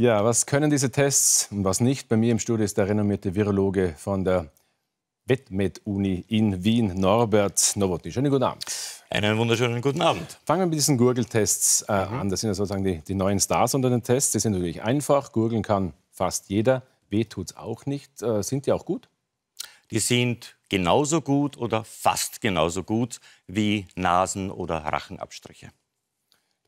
Ja, was können diese Tests und was nicht? Bei mir im Studio ist der renommierte Virologe von der Vetmed-Uni in Wien, Norbert Nowotny. Schönen guten Abend. Einen wunderschönen guten Abend. Fangen wir mit diesen Gurgeltests äh, mhm. an. Das sind ja sozusagen die, die, neuen Stars unter den Tests. Die sind natürlich einfach. Gurgeln kann fast jeder. Weh tut's auch nicht. Äh, sind die auch gut? Die sind genauso gut oder fast genauso gut wie Nasen- oder Rachenabstriche.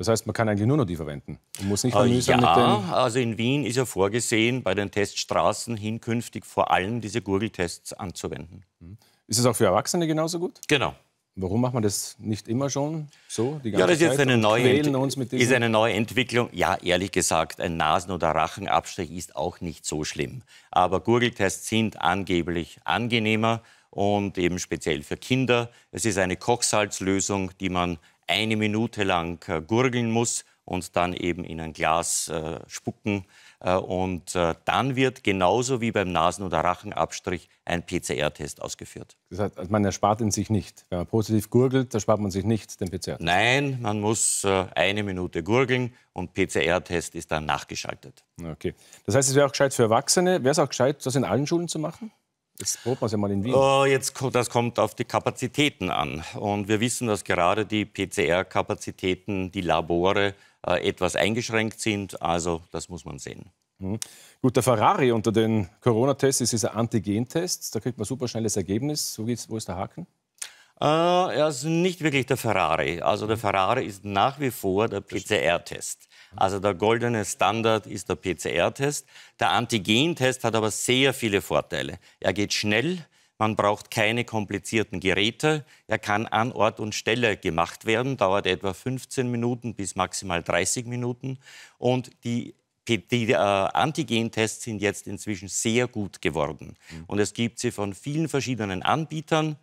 Das heißt, man kann eigentlich nur noch die verwenden Man muss nicht mehr äh, mühsam ja, mit den... also in Wien ist ja vorgesehen, bei den Teststraßen hinkünftig vor allem diese Gurgeltests anzuwenden. Mhm. Ist es auch für Erwachsene genauso gut? Genau. Warum macht man das nicht immer schon so? ja, das ist jetzt eine neue, ist eine neue Entwicklung. Ja, ehrlich gesagt, ein Nasen- oder Rachenabstrich ist auch nicht so schlimm. Aber Gurgeltests sind angeblich angenehmer und eben speziell für Kinder. Es ist eine Kochsalzlösung, die man eine Minute lang äh, gurgeln muss und dann eben in ein Glas äh, spucken. Äh, und äh, dann wird genauso wie beim Nasen- oder Rachenabstrich ein PCR-Test ausgeführt. Das heißt, also man erspart ihn sich nicht. Wenn man positiv gurgelt, erspart man sich nicht den PCR-Test. Nein, man muss äh, eine Minute gurgeln und PCR-Test ist dann nachgeschaltet. Okay. Das heißt, es wäre auch gescheit für Erwachsene. Wäre es auch gescheit, das in allen Schulen zu machen? Jetzt probt man es ja mal in Wien. Oh, jetzt, das kommt auf die Kapazitäten an. Und wir wissen, dass gerade die PCR-Kapazitäten, die Labore äh, etwas eingeschränkt sind. Also das muss man sehen. Mhm. Gut, der Ferrari unter den Corona-Tests ist dieser Antigentest. Da kriegt man super schnelles Ergebnis. Wo, wo ist der Haken? Äh, er ist nicht wirklich der Ferrari. Also der Ferrari ist nach wie vor der PCR-Test. Also der goldene Standard ist der PCR-Test. Der Antigen-Test hat aber sehr viele Vorteile. Er geht schnell, man braucht keine komplizierten Geräte. Er kann an Ort und Stelle gemacht werden, dauert etwa 15 Minuten bis maximal 30 Minuten. Und die, die äh, Antigentests sind jetzt inzwischen sehr gut geworden. Mhm. Und es gibt sie von vielen verschiedenen Anbietern.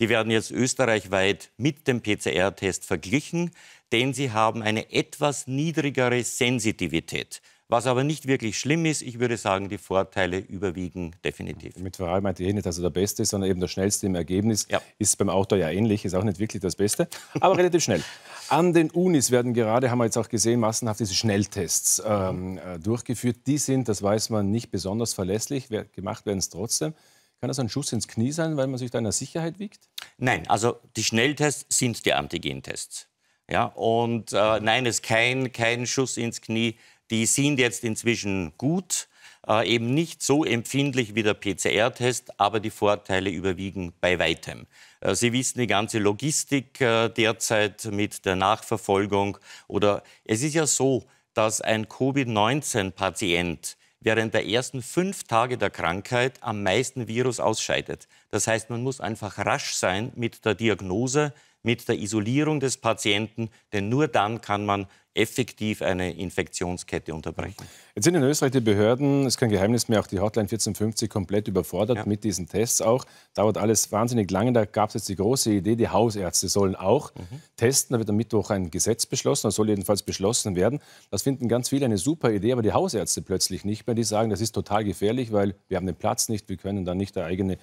Die werden jetzt österreichweit mit dem PCR-Test verglichen denn sie haben eine etwas niedrigere Sensitivität. Was aber nicht wirklich schlimm ist, ich würde sagen, die Vorteile überwiegen definitiv. Mit Ferrari meinte ich eh nicht, dass er der Beste ist, sondern eben der Schnellste im Ergebnis. Ja. Ist beim Auto ja ähnlich, ist auch nicht wirklich das Beste, aber relativ schnell. An den Unis werden gerade, haben wir jetzt auch gesehen, massenhaft diese Schnelltests ähm, äh, durchgeführt. Die sind, das weiß man, nicht besonders verlässlich, gemacht werden es trotzdem. Kann das ein Schuss ins Knie sein, weil man sich da in der Sicherheit wiegt? Nein, also die Schnelltests sind die Antigentests. Ja, und äh, nein, es ist kein, kein Schuss ins Knie. Die sind jetzt inzwischen gut, äh, eben nicht so empfindlich wie der PCR-Test, aber die Vorteile überwiegen bei weitem. Äh, Sie wissen die ganze Logistik äh, derzeit mit der Nachverfolgung. Oder es ist ja so, dass ein Covid-19-Patient während der ersten fünf Tage der Krankheit am meisten Virus ausscheidet. Das heißt, man muss einfach rasch sein mit der Diagnose, mit der Isolierung des Patienten, denn nur dann kann man effektiv eine Infektionskette unterbrechen. Jetzt sind in Österreich die Behörden, ist kein Geheimnis mehr, auch die Hotline 1450 komplett überfordert ja. mit diesen Tests auch. Dauert alles wahnsinnig lange. Da gab es jetzt die große Idee, die Hausärzte sollen auch mhm. testen. Da wird am Mittwoch ein Gesetz beschlossen, das soll jedenfalls beschlossen werden. Das finden ganz viele eine super Idee, aber die Hausärzte plötzlich nicht mehr. Die sagen, das ist total gefährlich, weil wir haben den Platz nicht, wir können dann nicht der eigene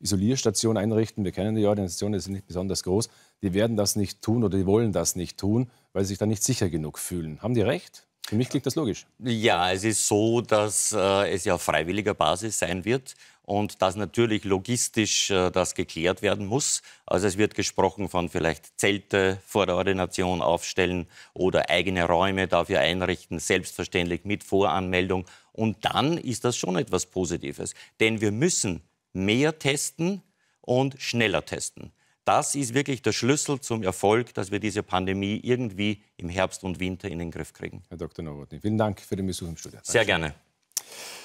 Isolierstation einrichten. Wir kennen die Organisationen, die sind nicht besonders groß. Die werden das nicht tun oder die wollen das nicht tun, weil sie sich da nicht sicher genug fühlen. Haben die recht? Für mich klingt das logisch. Ja, es ist so, dass äh, es ja auf freiwilliger Basis sein wird und dass natürlich logistisch äh, das geklärt werden muss. Also es wird gesprochen von vielleicht Zelte vor der Ordination aufstellen oder eigene Räume dafür einrichten, selbstverständlich mit Voranmeldung. Und dann ist das schon etwas Positives, denn wir müssen mehr testen und schneller testen. Das ist wirklich der Schlüssel zum Erfolg, dass wir diese Pandemie irgendwie im Herbst und Winter in den Griff kriegen. Herr Dr. Nowotny, vielen Dank für den Besuch im Studio. Sehr Dankeschön. gerne.